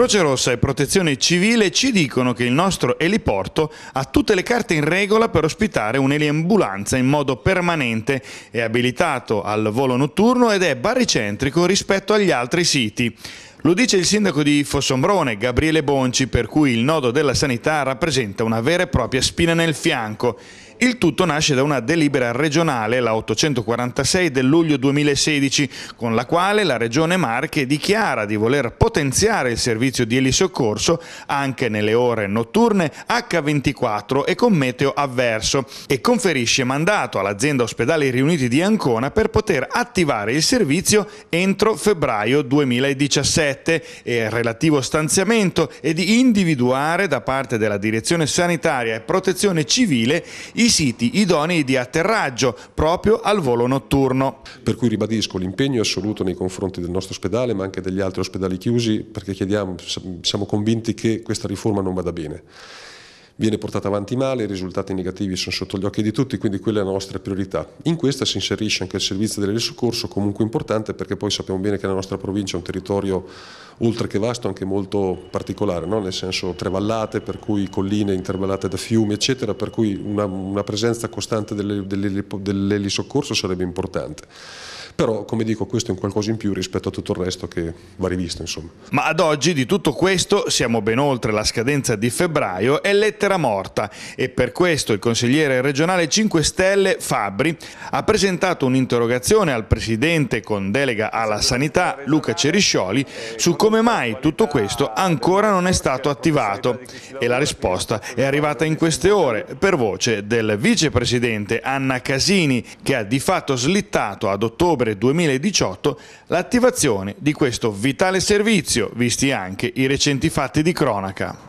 Croce Rossa e Protezione Civile ci dicono che il nostro eliporto ha tutte le carte in regola per ospitare un'eliambulanza in modo permanente, è abilitato al volo notturno ed è baricentrico rispetto agli altri siti. Lo dice il sindaco di Fossombrone, Gabriele Bonci, per cui il nodo della sanità rappresenta una vera e propria spina nel fianco. Il tutto nasce da una delibera regionale, la 846 del luglio 2016, con la quale la Regione Marche dichiara di voler potenziare il servizio di elisoccorso anche nelle ore notturne H24 e con meteo avverso e conferisce mandato all'azienda ospedali riuniti di Ancona per poter attivare il servizio entro febbraio 2017. 7 e relativo stanziamento e di individuare da parte della Direzione Sanitaria e Protezione Civile i siti idonei di atterraggio proprio al volo notturno. Per cui ribadisco l'impegno assoluto nei confronti del nostro ospedale ma anche degli altri ospedali chiusi perché chiediamo, siamo convinti che questa riforma non vada bene viene portata avanti male, i risultati negativi sono sotto gli occhi di tutti, quindi quella è la nostra priorità. In questa si inserisce anche il servizio del soccorso, comunque importante perché poi sappiamo bene che la nostra provincia è un territorio oltre che vasto anche molto particolare, no? nel senso tre vallate, per cui colline intervallate da fiumi, eccetera, per cui una, una presenza costante dell'elisoccorso sarebbe importante però come dico questo è un qualcosa in più rispetto a tutto il resto che va rivisto insomma. Ma ad oggi di tutto questo siamo ben oltre la scadenza di febbraio è lettera morta e per questo il consigliere regionale 5 Stelle Fabri ha presentato un'interrogazione al presidente con delega alla sanità Luca Ceriscioli su come mai tutto questo ancora non è stato attivato e la risposta è arrivata in queste ore per voce del vicepresidente Anna Casini che ha di fatto slittato ad ottobre ottobre 2018 l'attivazione di questo vitale servizio, visti anche i recenti fatti di cronaca.